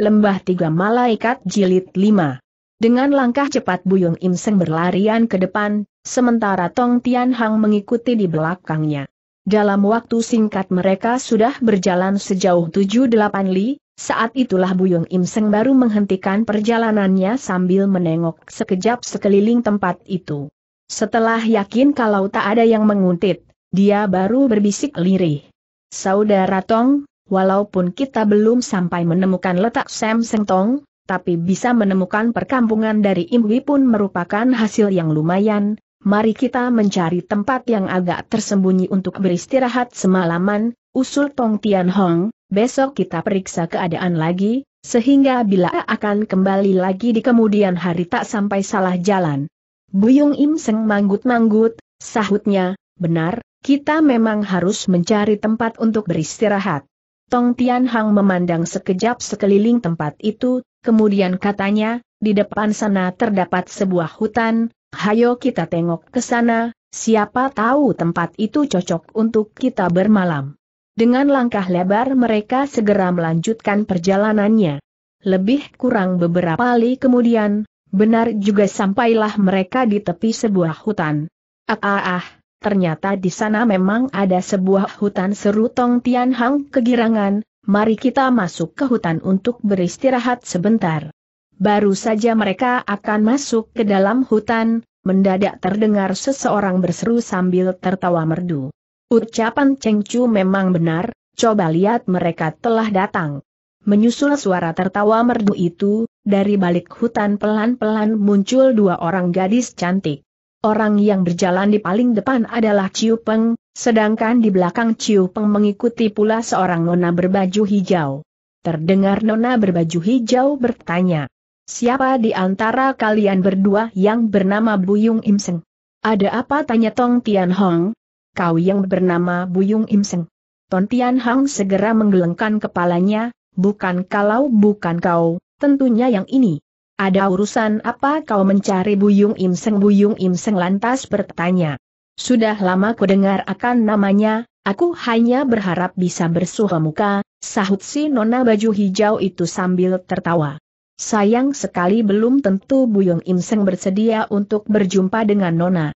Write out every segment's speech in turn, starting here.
Lembah Tiga Malaikat Jilid 5 Dengan langkah cepat Buyung Im Seng berlarian ke depan, sementara Tong Tian Hang mengikuti di belakangnya. Dalam waktu singkat mereka sudah berjalan sejauh 7-8 li, saat itulah Buyung Im Seng baru menghentikan perjalanannya sambil menengok sekejap sekeliling tempat itu. Setelah yakin kalau tak ada yang menguntit, dia baru berbisik lirih. Saudara Tong, walaupun kita belum sampai menemukan letak Sam Sengtong, tapi bisa menemukan perkampungan dari Imwi pun merupakan hasil yang lumayan, mari kita mencari tempat yang agak tersembunyi untuk beristirahat semalaman, usul Tong Tian Hong, besok kita periksa keadaan lagi, sehingga bila akan kembali lagi di kemudian hari tak sampai salah jalan. Buyung Im Seng manggut-manggut, sahutnya, benar, kita memang harus mencari tempat untuk beristirahat. Tong Tianhang memandang sekejap sekeliling tempat itu, kemudian katanya, di depan sana terdapat sebuah hutan, hayo kita tengok ke sana, siapa tahu tempat itu cocok untuk kita bermalam. Dengan langkah lebar mereka segera melanjutkan perjalanannya. Lebih kurang beberapa kali kemudian, benar juga sampailah mereka di tepi sebuah hutan. Ah ah ah, ternyata di sana memang ada sebuah hutan seru Tong Tian Hang kegirangan, mari kita masuk ke hutan untuk beristirahat sebentar. Baru saja mereka akan masuk ke dalam hutan, mendadak terdengar seseorang berseru sambil tertawa merdu. Ucapan Cheng Chu memang benar, coba lihat mereka telah datang. Menyusul suara tertawa merdu itu, dari balik hutan pelan-pelan muncul dua orang gadis cantik. Orang yang berjalan di paling depan adalah Ciu Peng, sedangkan di belakang Ciu Peng mengikuti pula seorang nona berbaju hijau. Terdengar nona berbaju hijau bertanya, Siapa di antara kalian berdua yang bernama Buyung Imseng? Ada apa tanya Tong Tian Hong? Kau yang bernama Buyung Imseng. Tong Tian Hong segera menggelengkan kepalanya, bukan kalau bukan kau, tentunya yang ini. Ada urusan apa kau mencari Buyung Im Seng? Buyung Im Seng lantas bertanya. Sudah lama ku dengar akan namanya, aku hanya berharap bisa bersuha muka, sahut si nona baju hijau itu sambil tertawa. Sayang sekali belum tentu Buyung Im Seng bersedia untuk berjumpa dengan nona.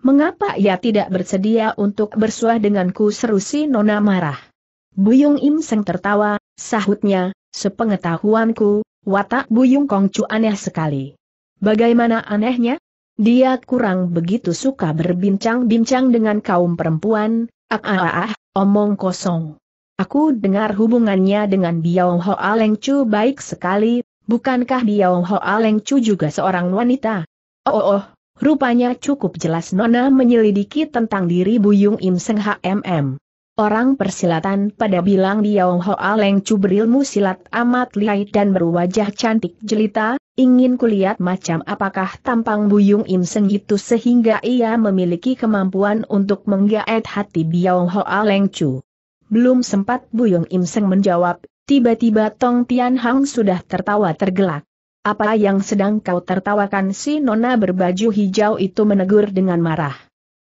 Mengapa ia tidak bersedia untuk bersuah denganku seru si nona marah. Buyung Im Seng tertawa, sahutnya, sepengetahuanku, Watak Buyung Kongcu aneh sekali. Bagaimana anehnya? Dia kurang begitu suka berbincang-bincang dengan kaum perempuan, ah, ah ah ah, omong kosong. Aku dengar hubungannya dengan Biao Ho Aleng Chu baik sekali, bukankah Biao Ho Aleng Chu juga seorang wanita? Oh oh, oh rupanya cukup jelas Nona menyelidiki tentang diri Buyung Im Seng HMM. Orang persilatan pada bilang Diao ho aleng Chu berilmu silat amat lihai dan berwajah cantik jelita, ingin kulihat macam apakah tampang Buyung Im Seng itu sehingga ia memiliki kemampuan untuk menggaet hati Biao ho aleng Chu. Belum sempat Buyung Im Seng menjawab, tiba-tiba Tong Tian Hang sudah tertawa tergelak. Apa yang sedang kau tertawakan si nona berbaju hijau itu menegur dengan marah.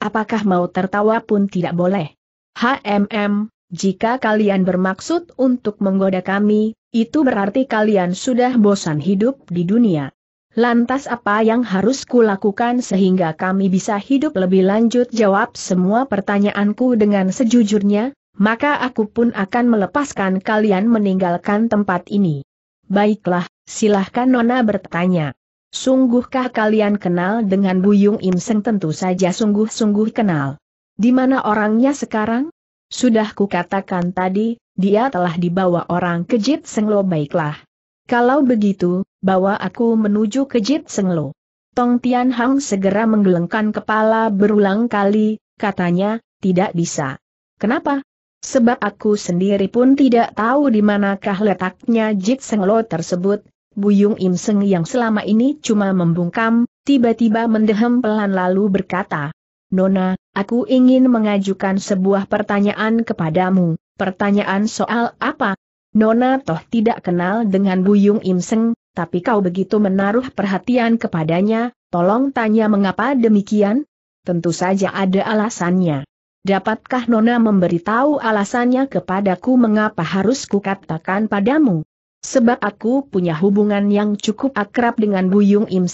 Apakah mau tertawa pun tidak boleh? HMM, jika kalian bermaksud untuk menggoda kami, itu berarti kalian sudah bosan hidup di dunia. Lantas apa yang harus kulakukan sehingga kami bisa hidup lebih lanjut jawab semua pertanyaanku dengan sejujurnya, maka aku pun akan melepaskan kalian meninggalkan tempat ini. Baiklah, silahkan Nona bertanya. Sungguhkah kalian kenal dengan Buyung Imseng? Tentu saja sungguh-sungguh kenal. Di mana orangnya sekarang? Sudah kukatakan tadi, dia telah dibawa orang ke Jit Senglo baiklah. Kalau begitu, bawa aku menuju ke Jit Senglo. Tong Tian Hang segera menggelengkan kepala berulang kali, katanya, tidak bisa. Kenapa? Sebab aku sendiri pun tidak tahu di manakah letaknya Jit Senglo tersebut, Buyung Im Seng yang selama ini cuma membungkam, tiba-tiba mendehem pelan lalu berkata, Nona, aku ingin mengajukan sebuah pertanyaan kepadamu, pertanyaan soal apa? Nona toh tidak kenal dengan Buyung Im tapi kau begitu menaruh perhatian kepadanya, tolong tanya mengapa demikian? Tentu saja ada alasannya. Dapatkah Nona memberitahu alasannya kepadaku mengapa harus kukatakan padamu? Sebab aku punya hubungan yang cukup akrab dengan Buyung Im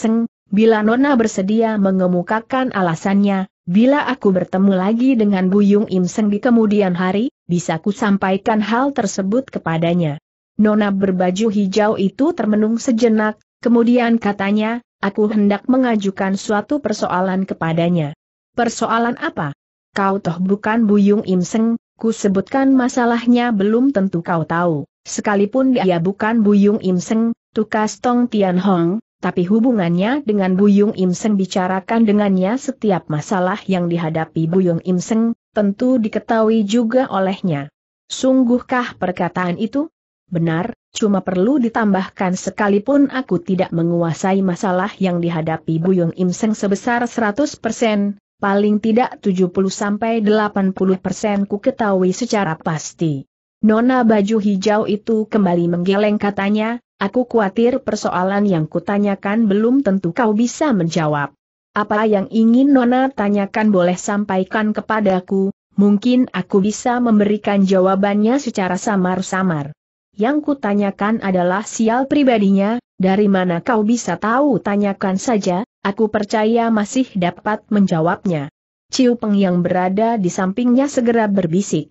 bila Nona bersedia mengemukakan alasannya, Bila aku bertemu lagi dengan Buyung Im Seng di kemudian hari, bisa ku sampaikan hal tersebut kepadanya. Nona berbaju hijau itu termenung sejenak, kemudian katanya, aku hendak mengajukan suatu persoalan kepadanya. Persoalan apa? Kau toh bukan Buyung Im Seng, ku sebutkan masalahnya belum tentu kau tahu. Sekalipun dia bukan Buyung Im Seng, Tukas Tong Tian Hong, tapi hubungannya dengan Buyung Imseng bicarakan dengannya setiap masalah yang dihadapi Buyung Imseng, tentu diketahui juga olehnya. Sungguhkah perkataan itu? Benar, cuma perlu ditambahkan sekalipun aku tidak menguasai masalah yang dihadapi Buyung Imseng sebesar 100%, paling tidak 70-80% ku ketahui secara pasti. Nona baju hijau itu kembali menggeleng katanya, Aku khawatir persoalan yang kutanyakan belum tentu kau bisa menjawab. Apa yang ingin Nona tanyakan boleh sampaikan kepadaku, mungkin aku bisa memberikan jawabannya secara samar-samar. Yang kutanyakan adalah sial pribadinya, dari mana kau bisa tahu tanyakan saja, aku percaya masih dapat menjawabnya. Ciu Peng yang berada di sampingnya segera berbisik.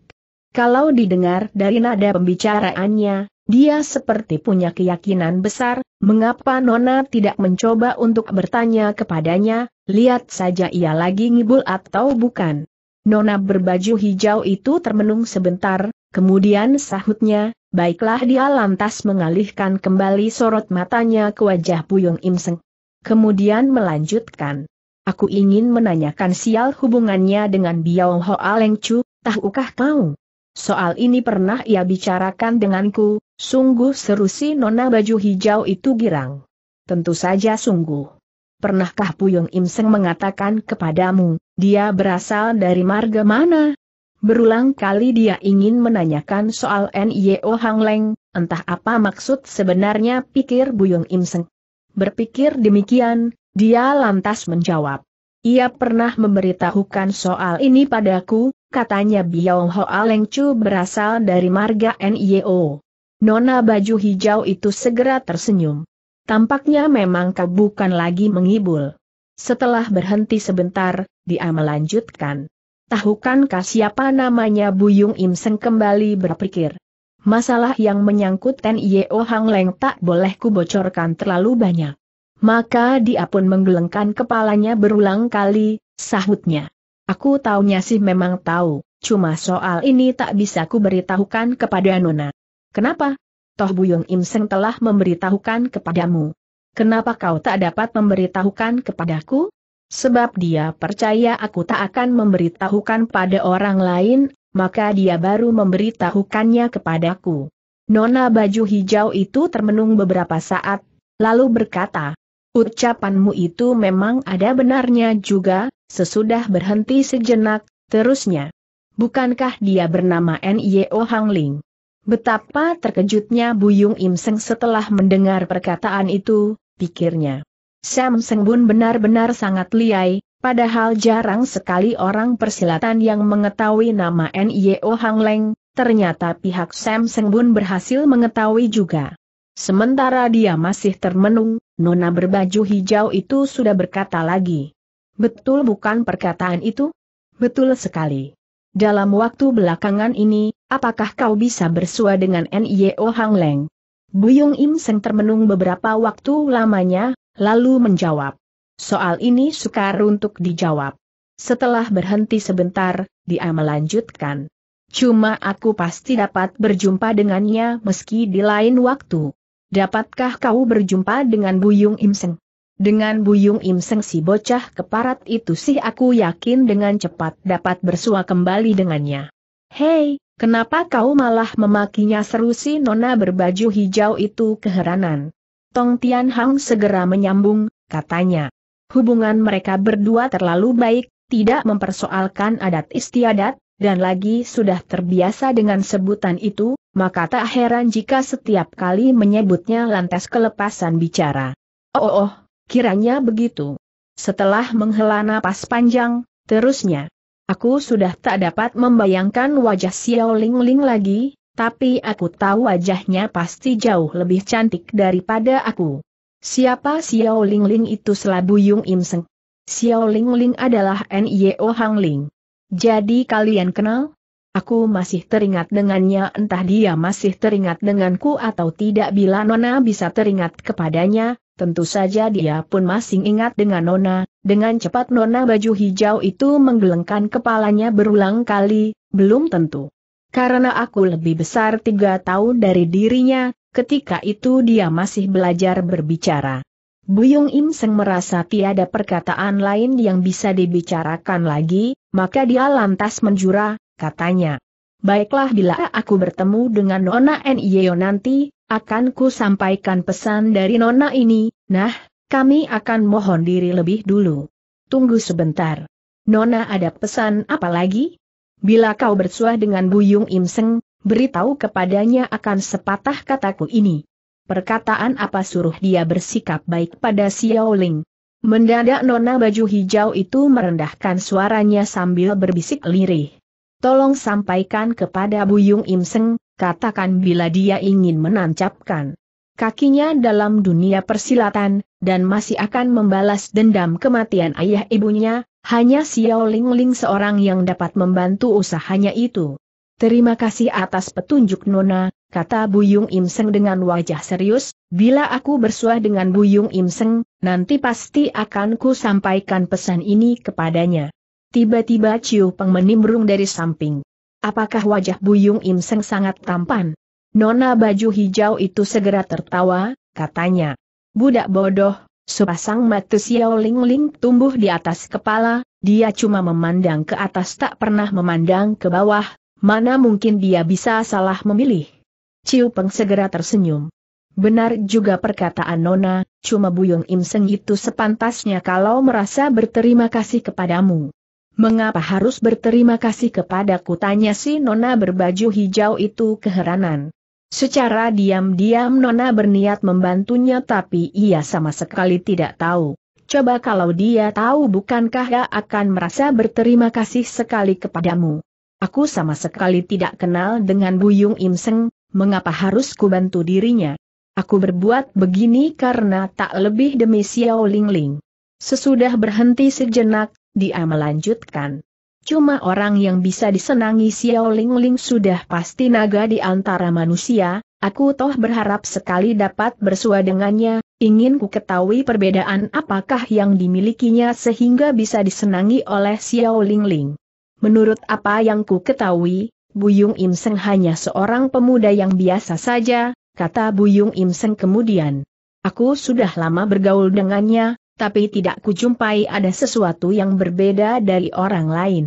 Kalau didengar dari nada pembicaraannya, dia seperti punya keyakinan besar, mengapa Nona tidak mencoba untuk bertanya kepadanya, lihat saja ia lagi ngibul atau bukan. Nona berbaju hijau itu termenung sebentar, kemudian sahutnya, baiklah dia lantas mengalihkan kembali sorot matanya ke wajah Puyung Imseng. Kemudian melanjutkan. Aku ingin menanyakan sial hubungannya dengan Biao Hoa Leng Chu, tahukah kau? Soal ini pernah ia bicarakan denganku, Sungguh seru si nona baju hijau itu girang. Tentu saja sungguh. Pernahkah Puyung Imseng mengatakan kepadamu, dia berasal dari marga mana? Berulang kali dia ingin menanyakan soal N.Y.O. Hang Leng, entah apa maksud sebenarnya pikir Buyung Im Berpikir demikian, dia lantas menjawab. Ia pernah memberitahukan soal ini padaku, katanya Biao Hoa Leng berasal dari marga NIO. Nona baju hijau itu segera tersenyum. Tampaknya memang kau bukan lagi mengibul. Setelah berhenti sebentar, dia melanjutkan. Tahukankah siapa namanya Buyung Im Seng kembali berpikir. Masalah yang menyangkut Ten Yeo oh Hang Leng tak boleh kubocorkan terlalu banyak. Maka dia pun menggelengkan kepalanya berulang kali, sahutnya. Aku taunya sih memang tahu, cuma soal ini tak bisa kuberitahukan kepada Nona. Kenapa? Toh Buyung Im Seng telah memberitahukan kepadamu. Kenapa kau tak dapat memberitahukan kepadaku? Sebab dia percaya aku tak akan memberitahukan pada orang lain, maka dia baru memberitahukannya kepadaku. Nona baju hijau itu termenung beberapa saat, lalu berkata, Ucapanmu itu memang ada benarnya juga, sesudah berhenti sejenak, terusnya. Bukankah dia bernama N.Y.O. Hangling? Betapa terkejutnya Buyung Im Seng setelah mendengar perkataan itu, pikirnya. Sam Seng Bun benar-benar sangat liai, padahal jarang sekali orang persilatan yang mengetahui nama NIO Hang Leng, ternyata pihak Sam Seng Bun berhasil mengetahui juga. Sementara dia masih termenung, Nona berbaju hijau itu sudah berkata lagi. Betul bukan perkataan itu? Betul sekali. Dalam waktu belakangan ini, apakah kau bisa bersua dengan NIO Hang Leng? Bu Buyung Im Seng termenung beberapa waktu lamanya, lalu menjawab. Soal ini sukar untuk dijawab. Setelah berhenti sebentar, dia melanjutkan. Cuma aku pasti dapat berjumpa dengannya meski di lain waktu. Dapatkah kau berjumpa dengan Buyung Im Seng? Dengan Buyung Im Seng si bocah keparat itu sih aku yakin dengan cepat dapat bersua kembali dengannya. Hei, Kenapa kau malah memakinya seru si nona berbaju hijau itu keheranan. Tong Tian Hang segera menyambung, katanya. Hubungan mereka berdua terlalu baik, tidak mempersoalkan adat istiadat, dan lagi sudah terbiasa dengan sebutan itu, maka tak heran jika setiap kali menyebutnya lantas kelepasan bicara. Oh, oh, oh kiranya begitu. Setelah menghela napas panjang, terusnya, Aku sudah tak dapat membayangkan wajah Xiao Ling Ling lagi, tapi aku tahu wajahnya pasti jauh lebih cantik daripada aku. Siapa Xiao Ling Ling itu selabu Yung Im Seng? Xiao Ling Ling adalah N.Y.O. Hang Ling. Jadi kalian kenal? Aku masih teringat dengannya entah dia masih teringat denganku atau tidak bila Nona bisa teringat kepadanya, tentu saja dia pun masih ingat dengan Nona, dengan cepat nona baju hijau itu menggelengkan kepalanya berulang kali, belum tentu. Karena aku lebih besar tiga tahun dari dirinya, ketika itu dia masih belajar berbicara. Buyung Im Seng merasa tiada perkataan lain yang bisa dibicarakan lagi, maka dia lantas menjura, katanya. Baiklah bila aku bertemu dengan Nona Nio nanti, akan ku sampaikan pesan dari Nona ini, nah, kami akan mohon diri lebih dulu. Tunggu sebentar. Nona ada pesan apa lagi? Bila kau bersuah dengan Buyung Imseng, beritahu kepadanya akan sepatah kataku ini. Perkataan apa suruh dia bersikap baik pada Xiaoling. Mendadak nona baju hijau itu merendahkan suaranya sambil berbisik lirih. Tolong sampaikan kepada Buyung Imseng, katakan bila dia ingin menancapkan kakinya dalam dunia persilatan, dan masih akan membalas dendam kematian ayah ibunya, hanya Xiao Ling Ling seorang yang dapat membantu usahanya itu. Terima kasih atas petunjuk Nona, kata Buyung Im Seng dengan wajah serius, bila aku bersuah dengan Buyung Im Seng, nanti pasti akan ku sampaikan pesan ini kepadanya. Tiba-tiba Ciu Peng menimbrung dari samping. Apakah wajah Buyung Im Seng sangat tampan? Nona baju hijau itu segera tertawa, katanya. Budak bodoh, sepasang mata Xiao Ling Ling tumbuh di atas kepala, dia cuma memandang ke atas tak pernah memandang ke bawah, mana mungkin dia bisa salah memilih. Ciu Peng segera tersenyum. Benar juga perkataan Nona, cuma Buyung Im Seng itu sepantasnya kalau merasa berterima kasih kepadamu. Mengapa harus berterima kasih kepadaku tanya si Nona berbaju hijau itu keheranan. Secara diam-diam Nona berniat membantunya tapi ia sama sekali tidak tahu. Coba kalau dia tahu bukankah ia akan merasa berterima kasih sekali kepadamu. Aku sama sekali tidak kenal dengan Buyung Im mengapa harus kubantu dirinya? Aku berbuat begini karena tak lebih demi Xiao Ling Ling. Sesudah berhenti sejenak, dia melanjutkan. Cuma orang yang bisa disenangi Xiao Ling Ling sudah pasti naga di antara manusia, aku toh berharap sekali dapat bersua dengannya, ingin ku ketahui perbedaan apakah yang dimilikinya sehingga bisa disenangi oleh Xiao Ling Ling. Menurut apa yang ku ketahui, Buyung Im Seng hanya seorang pemuda yang biasa saja, kata Buyung Im Seng kemudian. Aku sudah lama bergaul dengannya, tapi tidak kujumpai ada sesuatu yang berbeda dari orang lain.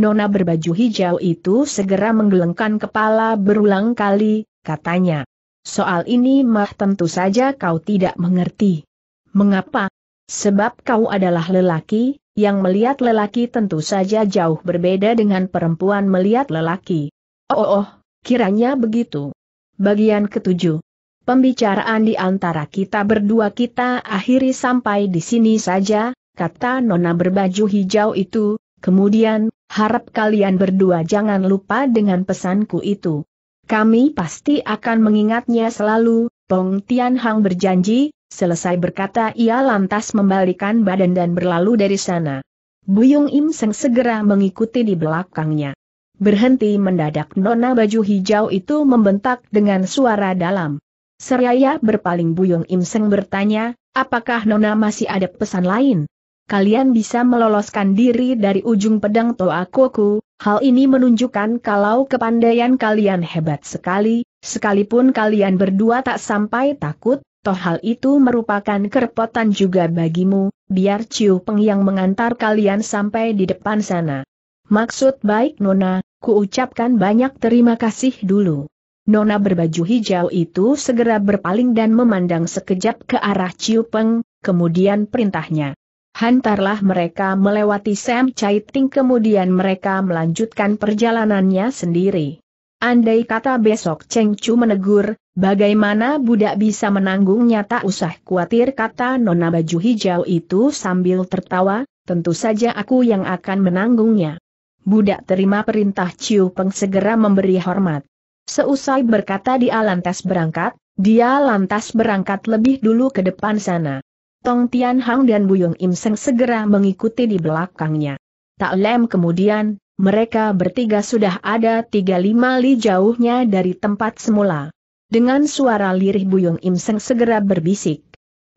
Nona berbaju hijau itu segera menggelengkan kepala berulang kali, katanya. Soal ini mah tentu saja kau tidak mengerti. Mengapa? Sebab kau adalah lelaki, yang melihat lelaki tentu saja jauh berbeda dengan perempuan melihat lelaki. Oh, oh, oh kiranya begitu. Bagian ketujuh. Pembicaraan di antara kita berdua kita akhiri sampai di sini saja, kata Nona berbaju hijau itu, kemudian, harap kalian berdua jangan lupa dengan pesanku itu. Kami pasti akan mengingatnya selalu, Tong Tian Hang berjanji, selesai berkata ia lantas membalikan badan dan berlalu dari sana. Buyung Im Seng segera mengikuti di belakangnya. Berhenti mendadak nona baju hijau itu membentak dengan suara dalam. Seraya berpaling Buyung Im bertanya, apakah Nona masih ada pesan lain? Kalian bisa meloloskan diri dari ujung pedang Toa Koku, hal ini menunjukkan kalau kepandaian kalian hebat sekali, sekalipun kalian berdua tak sampai takut, toh hal itu merupakan kerepotan juga bagimu, biar Ciu Peng yang mengantar kalian sampai di depan sana. Maksud baik Nona, kuucapkan banyak terima kasih dulu. Nona berbaju hijau itu segera berpaling dan memandang sekejap ke arah Ciu Peng, kemudian perintahnya. Hantarlah mereka melewati Sam Chaiting kemudian mereka melanjutkan perjalanannya sendiri. Andai kata besok Cheng Chu menegur, bagaimana budak bisa menanggungnya tak usah khawatir kata nona baju hijau itu sambil tertawa, tentu saja aku yang akan menanggungnya. Budak terima perintah Ciu Peng segera memberi hormat. Seusai berkata dia lantas berangkat, dia lantas berangkat lebih dulu ke depan sana. Tong Tian Hang dan Buyung Im Seng segera mengikuti di belakangnya. Tak lem kemudian, mereka bertiga sudah ada tiga lima li jauhnya dari tempat semula. Dengan suara lirih Buyung Im Seng segera berbisik.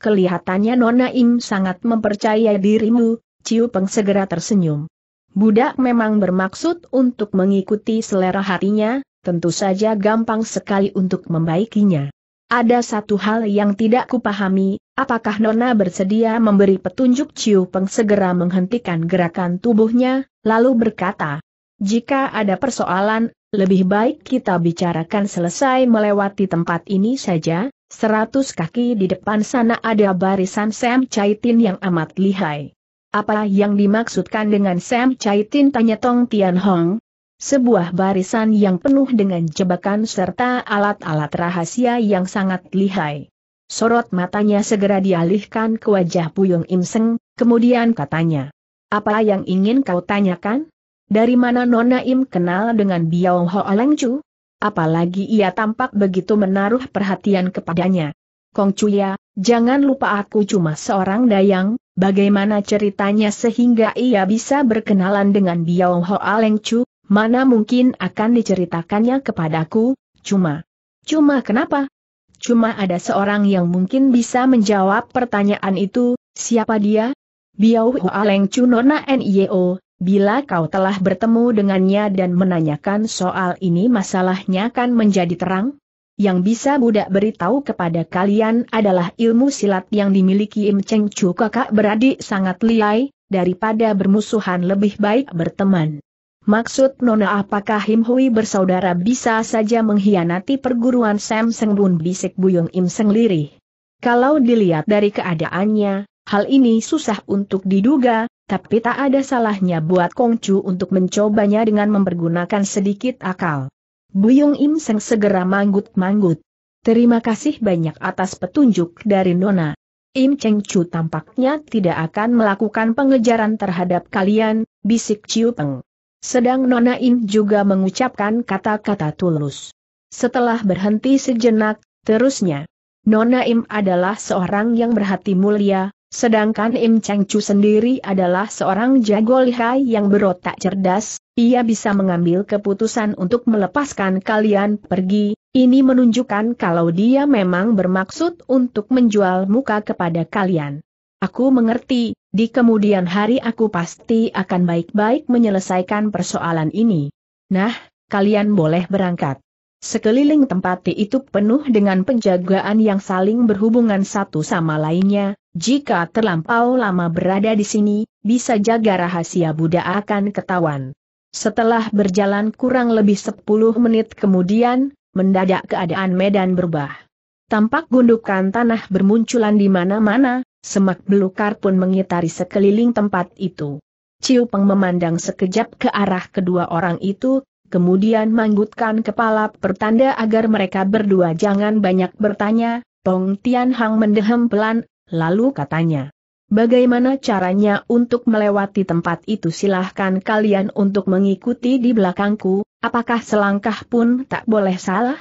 Kelihatannya Nona Im sangat mempercayai dirimu, Ciu Peng segera tersenyum. Budak memang bermaksud untuk mengikuti selera hatinya, tentu saja gampang sekali untuk membaikinya. Ada satu hal yang tidak kupahami, apakah Nona bersedia memberi petunjuk Ciu Peng segera menghentikan gerakan tubuhnya, lalu berkata, jika ada persoalan, lebih baik kita bicarakan selesai melewati tempat ini saja, seratus kaki di depan sana ada barisan Sam caitin yang amat lihai. Apa yang dimaksudkan dengan Sam caitin? tanya Tong Tian Hong, sebuah barisan yang penuh dengan jebakan serta alat-alat rahasia yang sangat lihai. Sorot matanya segera dialihkan ke wajah Puyung Imseng, kemudian katanya. Apa yang ingin kau tanyakan? Dari mana Nona Im kenal dengan Biao Ho Chu? Apalagi ia tampak begitu menaruh perhatian kepadanya. Kong ya, jangan lupa aku cuma seorang dayang, bagaimana ceritanya sehingga ia bisa berkenalan dengan Biao Ho Aleng Chu, Mana mungkin akan diceritakannya kepadaku, cuma. Cuma kenapa? Cuma ada seorang yang mungkin bisa menjawab pertanyaan itu, siapa dia? Biau Hua Leng Cunona NIO, Bila kau telah bertemu dengannya dan menanyakan soal ini masalahnya kan menjadi terang? Yang bisa budak beritahu kepada kalian adalah ilmu silat yang dimiliki Im Cheng Chu kakak beradik sangat liai, daripada bermusuhan lebih baik berteman. Maksud Nona apakah Him Hui bersaudara bisa saja mengkhianati perguruan Sam Seng Bun bisik Buyung Im Seng lirih. Kalau dilihat dari keadaannya, hal ini susah untuk diduga, tapi tak ada salahnya buat Kong Chu untuk mencobanya dengan mempergunakan sedikit akal. Buyung Im Seng segera manggut-manggut. Terima kasih banyak atas petunjuk dari Nona. Im Cheng Chu tampaknya tidak akan melakukan pengejaran terhadap kalian, bisik Ciu Peng. Sedang Nona Im juga mengucapkan kata-kata tulus. Setelah berhenti sejenak, terusnya. Nona Im adalah seorang yang berhati mulia, sedangkan Im Changchu sendiri adalah seorang jago lihai yang berotak cerdas, ia bisa mengambil keputusan untuk melepaskan kalian pergi, ini menunjukkan kalau dia memang bermaksud untuk menjual muka kepada kalian. Aku mengerti, di kemudian hari aku pasti akan baik-baik menyelesaikan persoalan ini. Nah, kalian boleh berangkat. Sekeliling tempat itu penuh dengan penjagaan yang saling berhubungan satu sama lainnya, jika terlampau lama berada di sini, bisa jaga rahasia Buddha akan ketahuan. Setelah berjalan kurang lebih 10 menit kemudian, mendadak keadaan medan berubah. Tampak gundukan tanah bermunculan di mana-mana, Semak belukar pun mengitari sekeliling tempat itu. Ciu Peng memandang sekejap ke arah kedua orang itu, kemudian manggutkan kepala pertanda agar mereka berdua jangan banyak bertanya, Tong Tian Hang mendehem pelan, lalu katanya. Bagaimana caranya untuk melewati tempat itu silahkan kalian untuk mengikuti di belakangku, apakah selangkah pun tak boleh salah?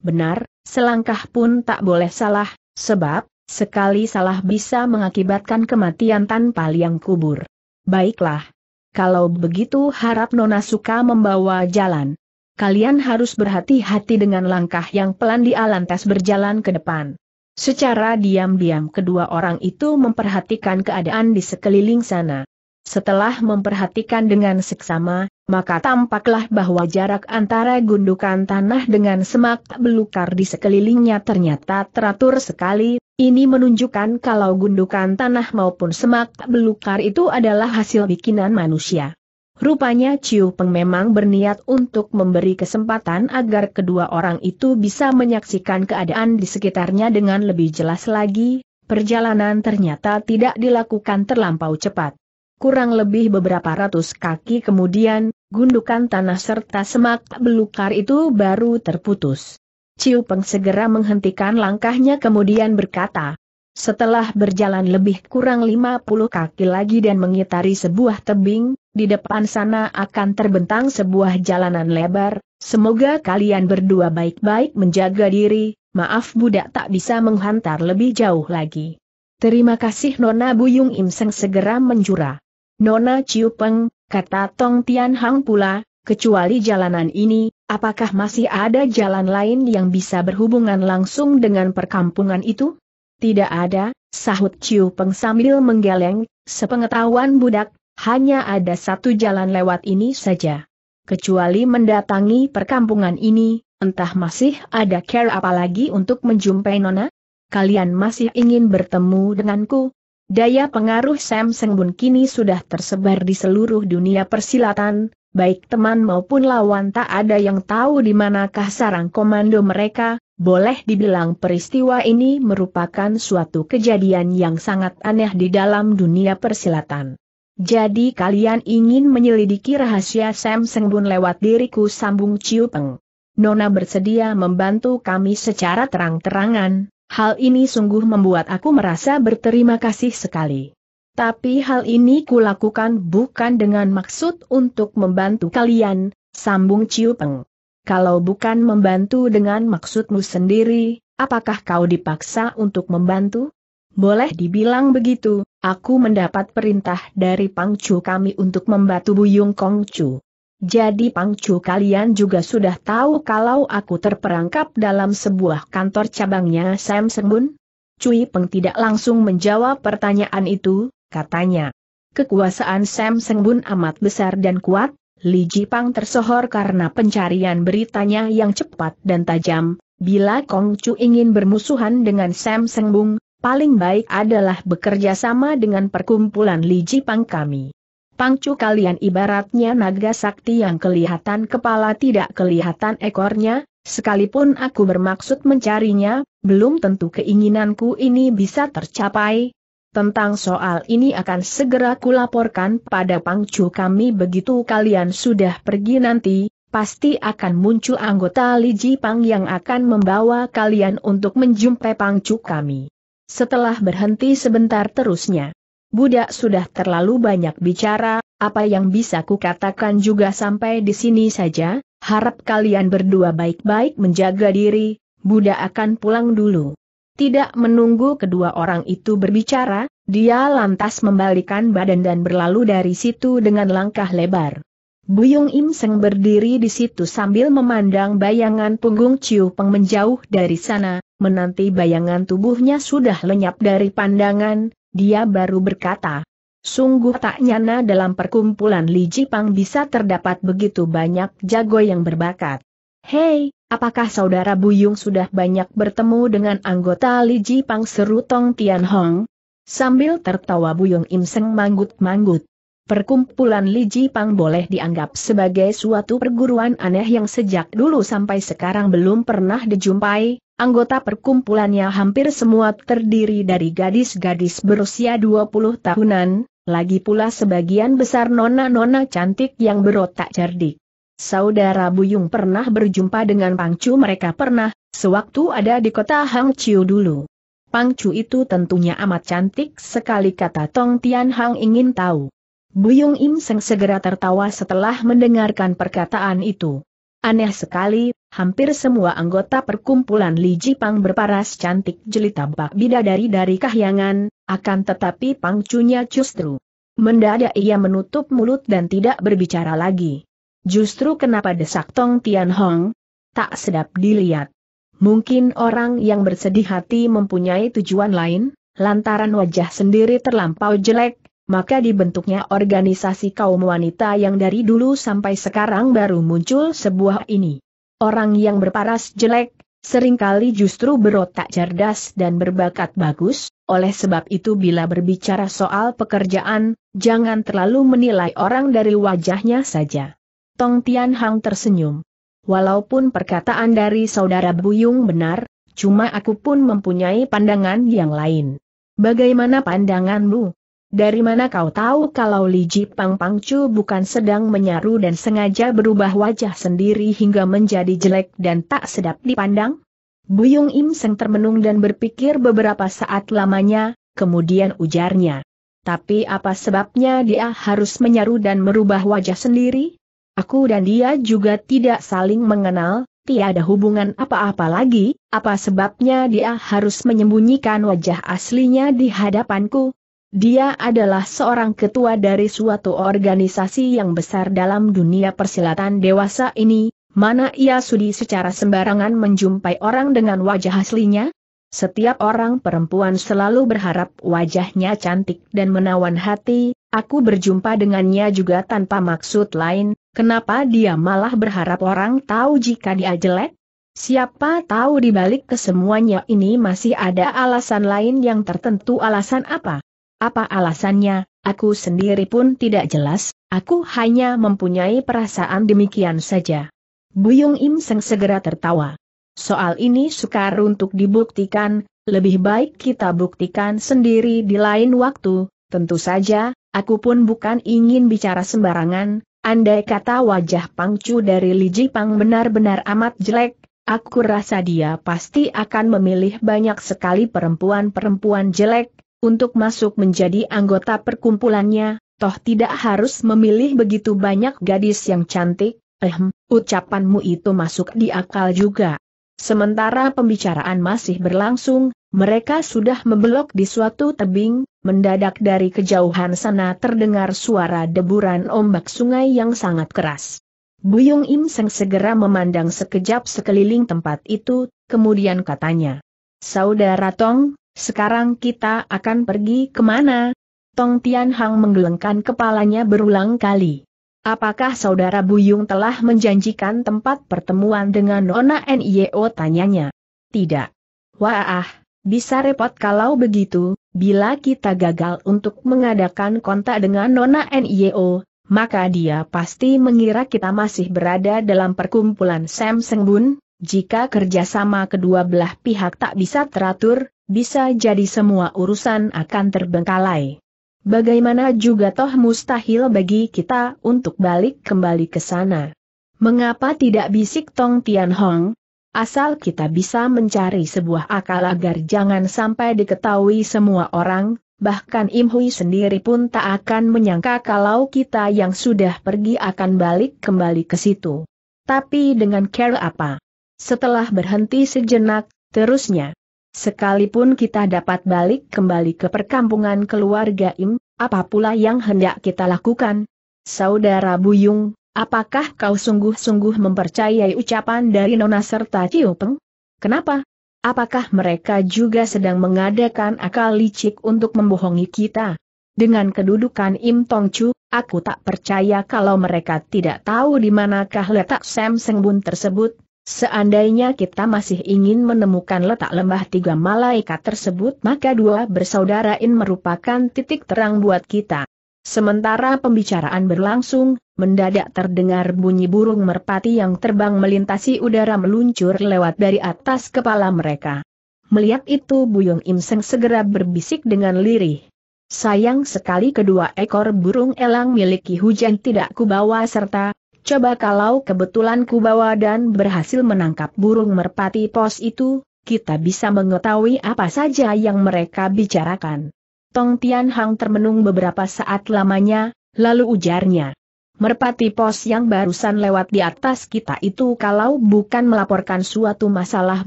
Benar, selangkah pun tak boleh salah, sebab, Sekali salah bisa mengakibatkan kematian tanpa liang kubur. Baiklah. Kalau begitu harap Nona suka membawa jalan. Kalian harus berhati-hati dengan langkah yang pelan di alantas berjalan ke depan. Secara diam-diam kedua orang itu memperhatikan keadaan di sekeliling sana. Setelah memperhatikan dengan seksama, maka tampaklah bahwa jarak antara gundukan tanah dengan semak belukar di sekelilingnya ternyata teratur sekali, ini menunjukkan kalau gundukan tanah maupun semak belukar itu adalah hasil bikinan manusia. Rupanya Ciu Peng memang berniat untuk memberi kesempatan agar kedua orang itu bisa menyaksikan keadaan di sekitarnya dengan lebih jelas lagi, perjalanan ternyata tidak dilakukan terlampau cepat. Kurang lebih beberapa ratus kaki kemudian, gundukan tanah serta semak belukar itu baru terputus. Ciu Peng segera menghentikan langkahnya kemudian berkata, setelah berjalan lebih kurang 50 kaki lagi dan mengitari sebuah tebing, di depan sana akan terbentang sebuah jalanan lebar, semoga kalian berdua baik-baik menjaga diri, maaf budak tak bisa menghantar lebih jauh lagi. Terima kasih Nona Buyung Im Sang segera menjura. Nona Ciu Peng, kata Tong Tian Hang pula, kecuali jalanan ini, Apakah masih ada jalan lain yang bisa berhubungan langsung dengan perkampungan itu? Tidak ada, sahut Ciu Peng sambil menggeleng, sepengetahuan budak, hanya ada satu jalan lewat ini saja. Kecuali mendatangi perkampungan ini, entah masih ada care apalagi untuk menjumpai Nona? Kalian masih ingin bertemu denganku? Daya pengaruh Sam Sengbun kini sudah tersebar di seluruh dunia persilatan, baik teman maupun lawan tak ada yang tahu di manakah sarang komando mereka, boleh dibilang peristiwa ini merupakan suatu kejadian yang sangat aneh di dalam dunia persilatan. Jadi kalian ingin menyelidiki rahasia Sam Sengbun lewat diriku sambung Ciu Peng. Nona bersedia membantu kami secara terang-terangan, hal ini sungguh membuat aku merasa berterima kasih sekali. Tapi hal ini kulakukan bukan dengan maksud untuk membantu kalian, sambung Ciu Peng. Kalau bukan membantu dengan maksudmu sendiri, apakah kau dipaksa untuk membantu? Boleh dibilang begitu, aku mendapat perintah dari Pangcu kami untuk membantu Buyung Kongcu. Jadi Pangcu kalian juga sudah tahu kalau aku terperangkap dalam sebuah kantor cabangnya Sam Sengbun? Cui Peng tidak langsung menjawab pertanyaan itu, katanya. Kekuasaan Sam Sengbun amat besar dan kuat, Li Jipang tersohor karena pencarian beritanya yang cepat dan tajam, bila Kong Chu ingin bermusuhan dengan Sam Sengbun, paling baik adalah bekerja sama dengan perkumpulan Li Jipang kami. Pang Chu kalian ibaratnya naga sakti yang kelihatan kepala tidak kelihatan ekornya, sekalipun aku bermaksud mencarinya, belum tentu keinginanku ini bisa tercapai, tentang soal ini akan segera kulaporkan pada pangcu kami begitu kalian sudah pergi nanti, pasti akan muncul anggota Li Pang yang akan membawa kalian untuk menjumpai pangcu kami. Setelah berhenti sebentar terusnya. Budak sudah terlalu banyak bicara, apa yang bisa kukatakan juga sampai di sini saja, harap kalian berdua baik-baik menjaga diri, Budak akan pulang dulu. Tidak menunggu kedua orang itu berbicara, dia lantas membalikan badan dan berlalu dari situ dengan langkah lebar. Buyung Im Seng berdiri di situ sambil memandang bayangan punggung Ciu Peng menjauh dari sana, menanti bayangan tubuhnya sudah lenyap dari pandangan, dia baru berkata, Sungguh tak nyana dalam perkumpulan Li Ji Pang bisa terdapat begitu banyak jago yang berbakat. Hei, Apakah saudara Buyung sudah banyak bertemu dengan anggota Li Ji Pang seru Tong Tian Hong? Sambil tertawa Buyung Im Seng manggut-manggut. Perkumpulan Li Ji Pang boleh dianggap sebagai suatu perguruan aneh yang sejak dulu sampai sekarang belum pernah dijumpai. Anggota perkumpulannya hampir semua terdiri dari gadis-gadis berusia 20 tahunan, lagi pula sebagian besar nona-nona cantik yang berotak cerdik. Saudara Buyung pernah berjumpa dengan Pangcu mereka pernah, sewaktu ada di kota Chiu dulu. Pangcu itu tentunya amat cantik sekali kata Tong Tian Hang ingin tahu. Buyung Im Seng segera tertawa setelah mendengarkan perkataan itu. Aneh sekali, hampir semua anggota perkumpulan Li Ji Pang berparas cantik jelita bak bidadari dari kahyangan, akan tetapi Pangcunya justru. Mendadak ia menutup mulut dan tidak berbicara lagi. Justru kenapa desak Tong Tian Hong? Tak sedap dilihat. Mungkin orang yang bersedih hati mempunyai tujuan lain, lantaran wajah sendiri terlampau jelek, maka dibentuknya organisasi kaum wanita yang dari dulu sampai sekarang baru muncul sebuah ini. Orang yang berparas jelek, seringkali justru berotak cerdas dan berbakat bagus, oleh sebab itu bila berbicara soal pekerjaan, jangan terlalu menilai orang dari wajahnya saja. Tong Tian Hang tersenyum. Walaupun perkataan dari saudara Buyung benar, cuma aku pun mempunyai pandangan yang lain. Bagaimana pandanganmu? Dari mana kau tahu kalau Li Ji Pang Pangcu bukan sedang menyaru dan sengaja berubah wajah sendiri hingga menjadi jelek dan tak sedap dipandang? Buyung Im Seng termenung dan berpikir beberapa saat lamanya, kemudian ujarnya. Tapi apa sebabnya dia harus menyaru dan merubah wajah sendiri? Aku dan dia juga tidak saling mengenal, tiada hubungan apa-apa lagi, apa sebabnya dia harus menyembunyikan wajah aslinya di hadapanku? Dia adalah seorang ketua dari suatu organisasi yang besar dalam dunia persilatan dewasa ini, mana ia sudi secara sembarangan menjumpai orang dengan wajah aslinya? Setiap orang perempuan selalu berharap wajahnya cantik dan menawan hati, aku berjumpa dengannya juga tanpa maksud lain, Kenapa dia malah berharap orang tahu jika dia jelek? Siapa tahu di balik kesemuanya ini masih ada alasan lain yang tertentu alasan apa? Apa alasannya, aku sendiri pun tidak jelas, aku hanya mempunyai perasaan demikian saja. Buyung Im Seng segera tertawa. Soal ini sukar untuk dibuktikan, lebih baik kita buktikan sendiri di lain waktu, tentu saja, aku pun bukan ingin bicara sembarangan, Andai kata wajah Pangcu dari Li Jipang benar-benar amat jelek, aku rasa dia pasti akan memilih banyak sekali perempuan-perempuan jelek, untuk masuk menjadi anggota perkumpulannya, toh tidak harus memilih begitu banyak gadis yang cantik, ehm, ucapanmu itu masuk di akal juga. Sementara pembicaraan masih berlangsung, mereka sudah membelok di suatu tebing, mendadak dari kejauhan sana terdengar suara deburan ombak sungai yang sangat keras. Buyung Im Seng segera memandang sekejap sekeliling tempat itu, kemudian katanya, Saudara Tong, sekarang kita akan pergi kemana? Tong Tian Hang menggelengkan kepalanya berulang kali. Apakah saudara Buyung telah menjanjikan tempat pertemuan dengan Nona Nio tanyanya? Tidak. Wah, bisa repot kalau begitu, bila kita gagal untuk mengadakan kontak dengan Nona NIO, maka dia pasti mengira kita masih berada dalam perkumpulan Sam Sengbun, jika kerjasama kedua belah pihak tak bisa teratur, bisa jadi semua urusan akan terbengkalai. Bagaimana juga toh mustahil bagi kita untuk balik kembali ke sana. Mengapa tidak bisik Tong Tian Hong, Asal kita bisa mencari sebuah akal agar jangan sampai diketahui semua orang, bahkan Im Hui sendiri pun tak akan menyangka kalau kita yang sudah pergi akan balik kembali ke situ. Tapi dengan care apa? Setelah berhenti sejenak, terusnya. Sekalipun kita dapat balik kembali ke perkampungan keluarga Im, apa pula yang hendak kita lakukan? Saudara Buyung, Apakah kau sungguh-sungguh mempercayai ucapan dari Nona serta Ciu Peng? Kenapa? Apakah mereka juga sedang mengadakan akal licik untuk membohongi kita? Dengan kedudukan Im Tong Chu, aku tak percaya kalau mereka tidak tahu di manakah letak Sam Seng Bun tersebut. Seandainya kita masih ingin menemukan letak lembah tiga malaikat tersebut maka dua bersaudara In merupakan titik terang buat kita. Sementara pembicaraan berlangsung, mendadak terdengar bunyi burung merpati yang terbang melintasi udara meluncur lewat dari atas kepala mereka. Melihat itu Buyung Im Seng segera berbisik dengan lirih. Sayang sekali kedua ekor burung elang miliki hujan tidak kubawa serta, coba kalau kebetulan kubawa dan berhasil menangkap burung merpati pos itu, kita bisa mengetahui apa saja yang mereka bicarakan. Tong Tian Hang termenung beberapa saat lamanya, lalu ujarnya. Merpati pos yang barusan lewat di atas kita itu kalau bukan melaporkan suatu masalah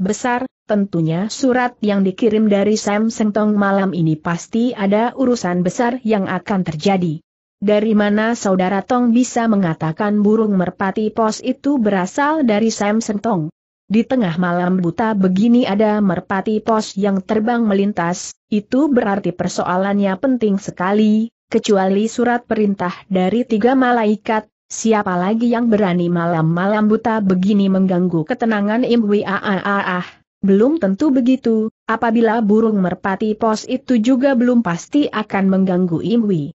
besar, tentunya surat yang dikirim dari Sam Tong malam ini pasti ada urusan besar yang akan terjadi. Dari mana saudara Tong bisa mengatakan burung merpati pos itu berasal dari Sam Tong? Di tengah malam buta begini ada merpati pos yang terbang melintas, itu berarti persoalannya penting sekali, kecuali surat perintah dari tiga malaikat, siapa lagi yang berani malam-malam buta begini mengganggu ketenangan Imwi ah, belum tentu begitu, apabila burung merpati pos itu juga belum pasti akan mengganggu Imwi.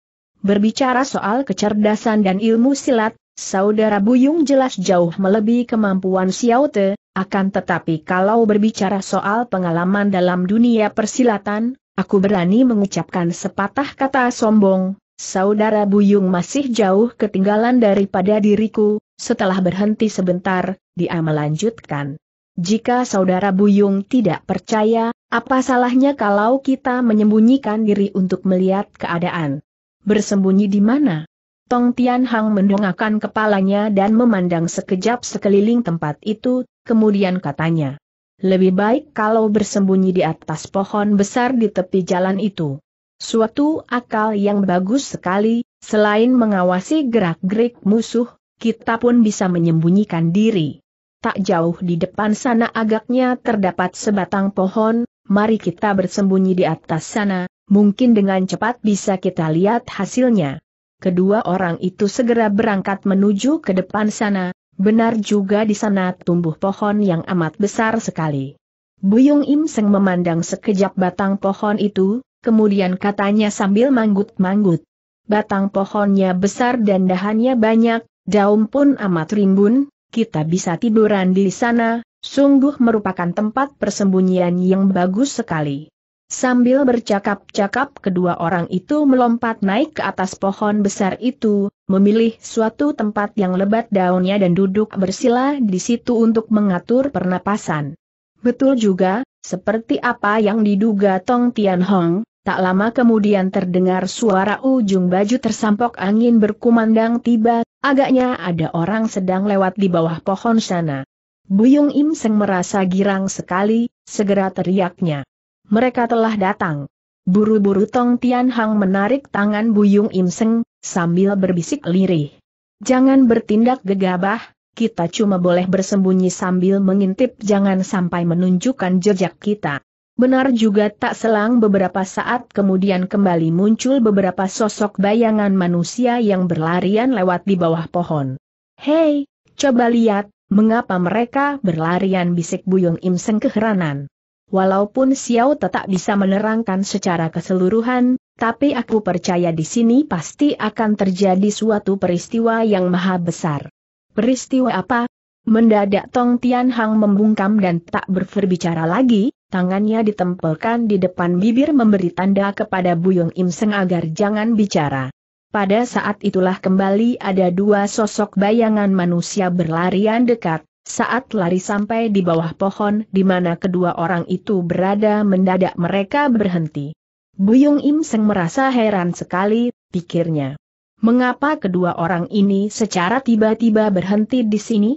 Berbicara soal kecerdasan dan ilmu silat, Saudara Buyung jelas jauh melebihi kemampuan Xiao Te, akan tetapi kalau berbicara soal pengalaman dalam dunia persilatan, aku berani mengucapkan sepatah kata sombong, saudara Buyung masih jauh ketinggalan daripada diriku, setelah berhenti sebentar, dia melanjutkan. Jika saudara Buyung tidak percaya, apa salahnya kalau kita menyembunyikan diri untuk melihat keadaan? Bersembunyi di mana? Tong Tian Hang mendongakkan kepalanya dan memandang sekejap sekeliling tempat itu, kemudian katanya. Lebih baik kalau bersembunyi di atas pohon besar di tepi jalan itu. Suatu akal yang bagus sekali, selain mengawasi gerak-gerik musuh, kita pun bisa menyembunyikan diri. Tak jauh di depan sana agaknya terdapat sebatang pohon, mari kita bersembunyi di atas sana, mungkin dengan cepat bisa kita lihat hasilnya kedua orang itu segera berangkat menuju ke depan sana, benar juga di sana tumbuh pohon yang amat besar sekali. Buyung Im Seng memandang sekejap batang pohon itu, kemudian katanya sambil manggut-manggut. Batang pohonnya besar dan dahannya banyak, daun pun amat rimbun, kita bisa tiduran di sana, sungguh merupakan tempat persembunyian yang bagus sekali. Sambil bercakap-cakap kedua orang itu melompat naik ke atas pohon besar itu, memilih suatu tempat yang lebat daunnya dan duduk bersila di situ untuk mengatur pernapasan. Betul juga, seperti apa yang diduga Tong Tian Hong, tak lama kemudian terdengar suara ujung baju tersampok angin berkumandang tiba, agaknya ada orang sedang lewat di bawah pohon sana. Buyung Im Seng merasa girang sekali, segera teriaknya mereka telah datang. Buru-buru Tong Tian Hang menarik tangan Buyung Im Seng, sambil berbisik lirih. Jangan bertindak gegabah, kita cuma boleh bersembunyi sambil mengintip jangan sampai menunjukkan jejak kita. Benar juga tak selang beberapa saat kemudian kembali muncul beberapa sosok bayangan manusia yang berlarian lewat di bawah pohon. Hei, coba lihat, mengapa mereka berlarian bisik Buyung Im Seng keheranan. Walaupun Xiao tetap bisa menerangkan secara keseluruhan, tapi aku percaya di sini pasti akan terjadi suatu peristiwa yang maha besar. Peristiwa apa? Mendadak Tong Tian Hang membungkam dan tak berbicara lagi, tangannya ditempelkan di depan bibir memberi tanda kepada Buyung Im Seng agar jangan bicara. Pada saat itulah kembali ada dua sosok bayangan manusia berlarian dekat, saat lari sampai di bawah pohon di mana kedua orang itu berada mendadak mereka berhenti. Buyung Im Seng merasa heran sekali, pikirnya. Mengapa kedua orang ini secara tiba-tiba berhenti di sini?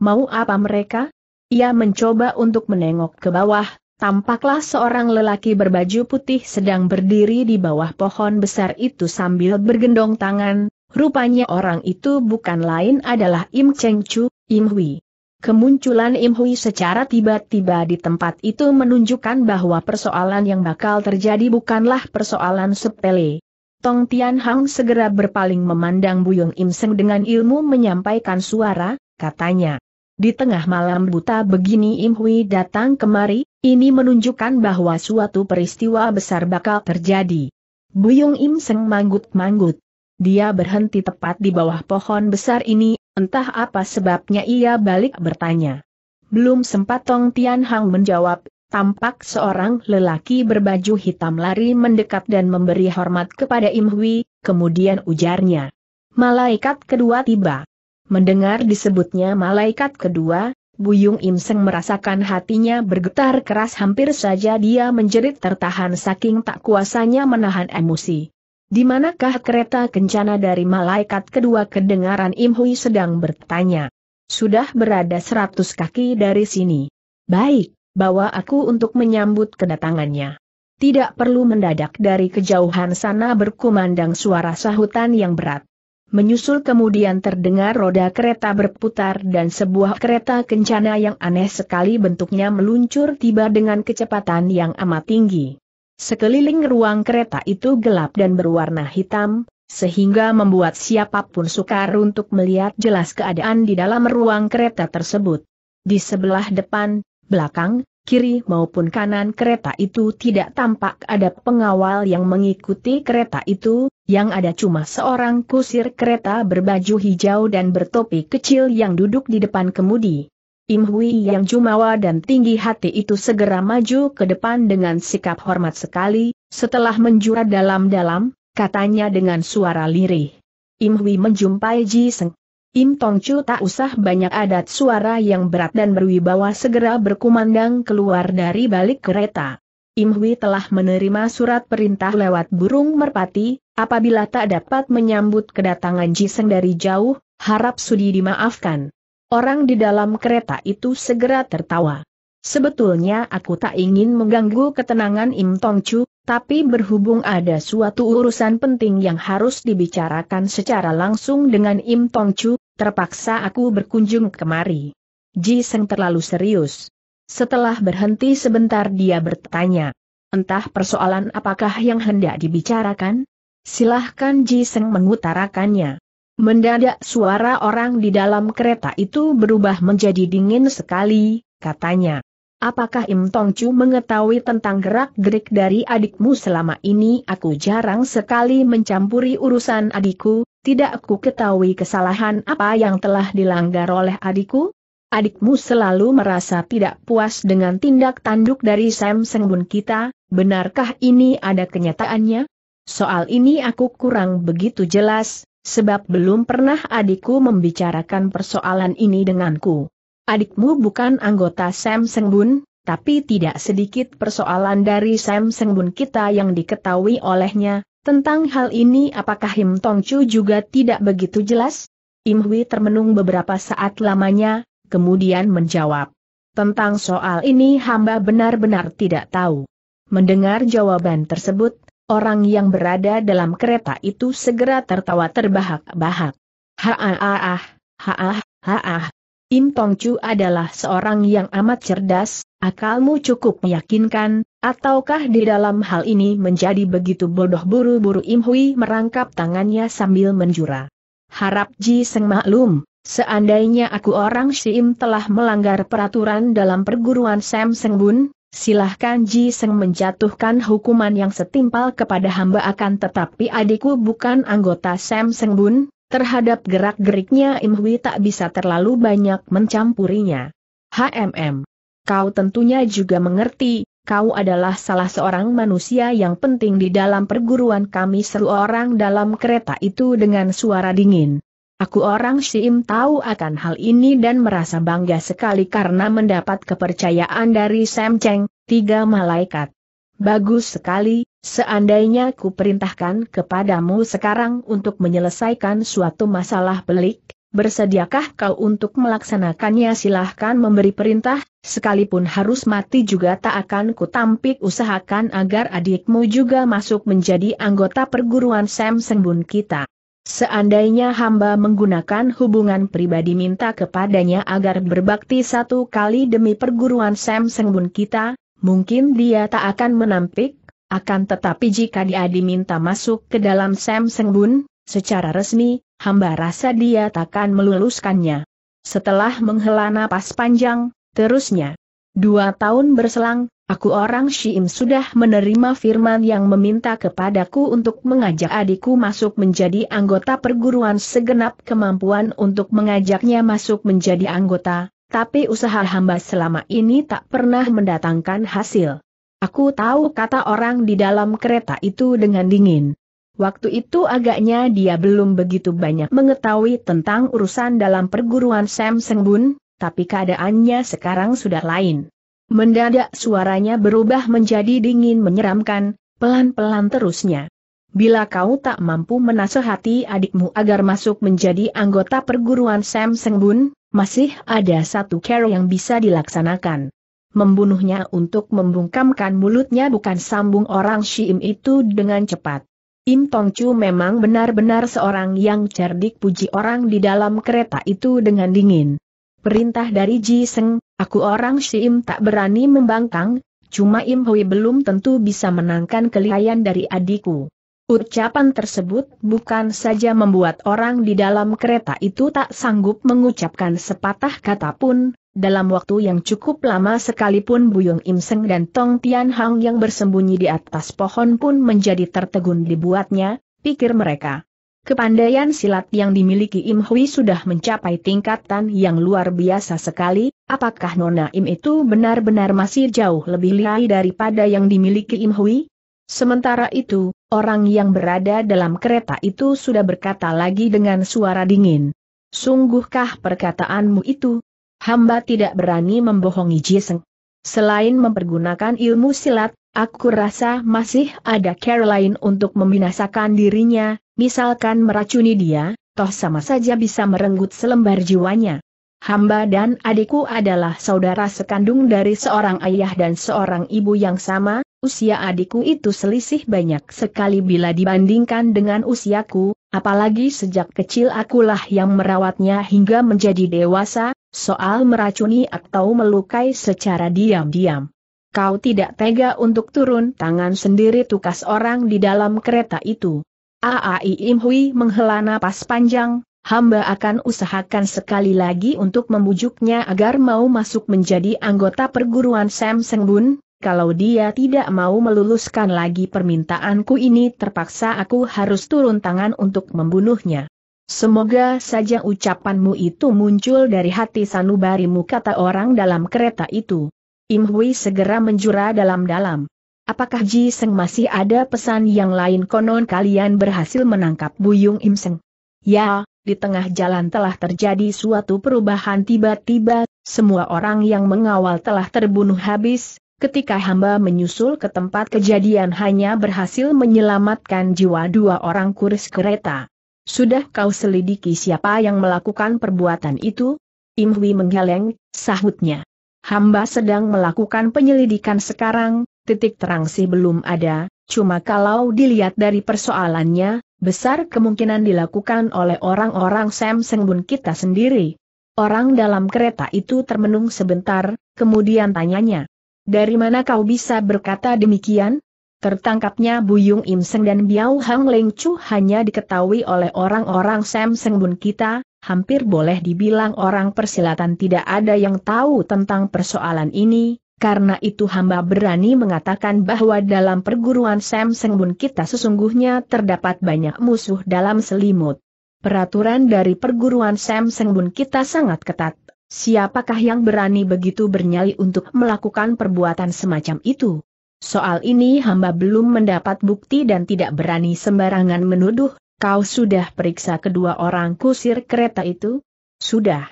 Mau apa mereka? Ia mencoba untuk menengok ke bawah, tampaklah seorang lelaki berbaju putih sedang berdiri di bawah pohon besar itu sambil bergendong tangan, rupanya orang itu bukan lain adalah Im Cheng Chu, Im Hui. Kemunculan Im Hui secara tiba-tiba di tempat itu menunjukkan bahwa persoalan yang bakal terjadi bukanlah persoalan sepele. Tong Tian Hang segera berpaling memandang Buyung Im Seng dengan ilmu menyampaikan suara, katanya. Di tengah malam buta begini Im Hui datang kemari, ini menunjukkan bahwa suatu peristiwa besar bakal terjadi. Buyung Im Seng manggut-manggut. Dia berhenti tepat di bawah pohon besar ini, entah apa sebabnya ia balik bertanya. Belum sempat Tong Tian Hang menjawab, tampak seorang lelaki berbaju hitam lari mendekat dan memberi hormat kepada Im Hui, kemudian ujarnya. Malaikat kedua tiba. Mendengar disebutnya malaikat kedua, Buyung Im Seng merasakan hatinya bergetar keras hampir saja dia menjerit tertahan saking tak kuasanya menahan emosi. Di manakah kereta kencana dari malaikat kedua kedengaran Im Hui sedang bertanya. Sudah berada seratus kaki dari sini. Baik, bawa aku untuk menyambut kedatangannya. Tidak perlu mendadak dari kejauhan sana berkumandang suara sahutan yang berat. Menyusul kemudian terdengar roda kereta berputar dan sebuah kereta kencana yang aneh sekali bentuknya meluncur tiba dengan kecepatan yang amat tinggi. Sekeliling ruang kereta itu gelap dan berwarna hitam, sehingga membuat siapapun sukar untuk melihat jelas keadaan di dalam ruang kereta tersebut. Di sebelah depan, belakang, kiri maupun kanan kereta itu tidak tampak ada pengawal yang mengikuti kereta itu, yang ada cuma seorang kusir kereta berbaju hijau dan bertopi kecil yang duduk di depan kemudi. Im Hui yang jumawa dan tinggi hati itu segera maju ke depan dengan sikap hormat sekali, setelah menjura dalam-dalam, katanya dengan suara lirih. Im Hui menjumpai Ji Seng. Im Tong Chu tak usah banyak adat suara yang berat dan berwibawa segera berkumandang keluar dari balik kereta. Im Hui telah menerima surat perintah lewat burung merpati, apabila tak dapat menyambut kedatangan Ji Seng dari jauh, harap sudi dimaafkan. Orang di dalam kereta itu segera tertawa. Sebetulnya aku tak ingin mengganggu ketenangan Im Tong Chu, tapi berhubung ada suatu urusan penting yang harus dibicarakan secara langsung dengan Im Tong Chu, terpaksa aku berkunjung kemari. Ji Seng terlalu serius. Setelah berhenti sebentar dia bertanya. Entah persoalan apakah yang hendak dibicarakan? Silahkan Ji Seng mengutarakannya. Mendadak suara orang di dalam kereta itu berubah menjadi dingin sekali, katanya. Apakah Im Tong Chu mengetahui tentang gerak-gerik dari adikmu selama ini? Aku jarang sekali mencampuri urusan adikku, tidak aku ketahui kesalahan apa yang telah dilanggar oleh adikku. Adikmu selalu merasa tidak puas dengan tindak tanduk dari Sam Sengbun kita, benarkah ini ada kenyataannya? Soal ini aku kurang begitu jelas, Sebab belum pernah adikku membicarakan persoalan ini denganku. Adikmu bukan anggota Sam Sengbun, tapi tidak sedikit persoalan dari Sam Sengbun kita yang diketahui olehnya, tentang hal ini apakah Him Tong Chu juga tidak begitu jelas? Im Hui termenung beberapa saat lamanya, kemudian menjawab. Tentang soal ini hamba benar-benar tidak tahu. Mendengar jawaban tersebut, Orang yang berada dalam kereta itu segera tertawa terbahak-bahak. Haaah, haah, haah. Im Tong Chu adalah seorang yang amat cerdas, akalmu cukup meyakinkan, ataukah di dalam hal ini menjadi begitu bodoh buru-buru Im Hui merangkap tangannya sambil menjura. Harap Ji Seng maklum, seandainya aku orang si Im telah melanggar peraturan dalam perguruan Sam Seng Bun, silahkan Ji Seng menjatuhkan hukuman yang setimpal kepada hamba akan tetapi adikku bukan anggota Sam Seng Bun, terhadap gerak-geriknya Im Hui tak bisa terlalu banyak mencampurinya. HMM. Kau tentunya juga mengerti, kau adalah salah seorang manusia yang penting di dalam perguruan kami seru orang dalam kereta itu dengan suara dingin. Aku orang Siim tahu akan hal ini dan merasa bangga sekali karena mendapat kepercayaan dari Sam Cheng, tiga malaikat. Bagus sekali, seandainya ku perintahkan kepadamu sekarang untuk menyelesaikan suatu masalah pelik, bersediakah kau untuk melaksanakannya silahkan memberi perintah, sekalipun harus mati juga tak akan ku tampik usahakan agar adikmu juga masuk menjadi anggota perguruan Sam Sembun kita. Seandainya hamba menggunakan hubungan pribadi minta kepadanya agar berbakti satu kali demi perguruan Sam Sengbun kita, mungkin dia tak akan menampik, akan tetapi jika dia diminta masuk ke dalam Sam Sengbun, secara resmi, hamba rasa dia takkan meluluskannya. Setelah menghela napas panjang, terusnya. Dua tahun berselang, Aku orang Syim sudah menerima firman yang meminta kepadaku untuk mengajak adikku masuk menjadi anggota perguruan segenap kemampuan untuk mengajaknya masuk menjadi anggota, tapi usaha hamba selama ini tak pernah mendatangkan hasil. Aku tahu kata orang di dalam kereta itu dengan dingin. Waktu itu agaknya dia belum begitu banyak mengetahui tentang urusan dalam perguruan Sam Sengbun, tapi keadaannya sekarang sudah lain. Mendadak suaranya berubah menjadi dingin menyeramkan, pelan-pelan terusnya. Bila kau tak mampu menasehati adikmu agar masuk menjadi anggota perguruan Sam Sengbun, masih ada satu cara yang bisa dilaksanakan. Membunuhnya untuk membungkamkan mulutnya bukan sambung orang Shim itu dengan cepat. Im Tong Chu memang benar-benar seorang yang cerdik puji orang di dalam kereta itu dengan dingin. Perintah dari Ji Seng, aku orang Im tak berani membangkang, cuma Im Hui belum tentu bisa menangkan kelihayan dari adikku. Ucapan tersebut bukan saja membuat orang di dalam kereta itu tak sanggup mengucapkan sepatah kata pun, dalam waktu yang cukup lama sekalipun Buyung Im Seng dan Tong Tian Hang yang bersembunyi di atas pohon pun menjadi tertegun dibuatnya, pikir mereka. Kepandaian silat yang dimiliki Im Hui sudah mencapai tingkatan yang luar biasa sekali, apakah Nona Im itu benar-benar masih jauh lebih lihai daripada yang dimiliki Im Hui? Sementara itu, orang yang berada dalam kereta itu sudah berkata lagi dengan suara dingin. Sungguhkah perkataanmu itu? Hamba tidak berani membohongi Jiseng. Selain mempergunakan ilmu silat, Aku rasa masih ada cara lain untuk membinasakan dirinya, Misalkan meracuni dia, toh sama saja bisa merenggut selembar jiwanya. Hamba dan adikku adalah saudara sekandung dari seorang ayah dan seorang ibu yang sama, usia adikku itu selisih banyak sekali bila dibandingkan dengan usiaku, apalagi sejak kecil akulah yang merawatnya hingga menjadi dewasa, soal meracuni atau melukai secara diam-diam. Kau tidak tega untuk turun tangan sendiri tukas orang di dalam kereta itu. Aai Imhui menghela napas panjang, hamba akan usahakan sekali lagi untuk membujuknya agar mau masuk menjadi anggota perguruan Sam Seng Bun, kalau dia tidak mau meluluskan lagi permintaanku ini terpaksa aku harus turun tangan untuk membunuhnya. Semoga saja ucapanmu itu muncul dari hati sanubarimu kata orang dalam kereta itu. Imhui segera menjura dalam-dalam. Apakah Ji Seng masih ada pesan yang lain konon kalian berhasil menangkap Buyung Im Seng? Ya, di tengah jalan telah terjadi suatu perubahan tiba-tiba, semua orang yang mengawal telah terbunuh habis, ketika hamba menyusul ke tempat kejadian hanya berhasil menyelamatkan jiwa dua orang kuris kereta. Sudah kau selidiki siapa yang melakukan perbuatan itu? Im Hui menggeleng, sahutnya. Hamba sedang melakukan penyelidikan sekarang, titik terang sih belum ada, cuma kalau dilihat dari persoalannya, besar kemungkinan dilakukan oleh orang-orang Sam Sengbun kita sendiri. Orang dalam kereta itu termenung sebentar, kemudian tanyanya. Dari mana kau bisa berkata demikian? Tertangkapnya Buyung Im Seng dan Biao Hang Leng Chu hanya diketahui oleh orang-orang Sam Sengbun kita, hampir boleh dibilang orang persilatan tidak ada yang tahu tentang persoalan ini, karena itu hamba berani mengatakan bahwa dalam perguruan Sam Sengbun kita sesungguhnya terdapat banyak musuh dalam selimut. Peraturan dari perguruan Sam Sengbun kita sangat ketat. Siapakah yang berani begitu bernyali untuk melakukan perbuatan semacam itu? Soal ini hamba belum mendapat bukti dan tidak berani sembarangan menuduh, kau sudah periksa kedua orang kusir kereta itu? Sudah.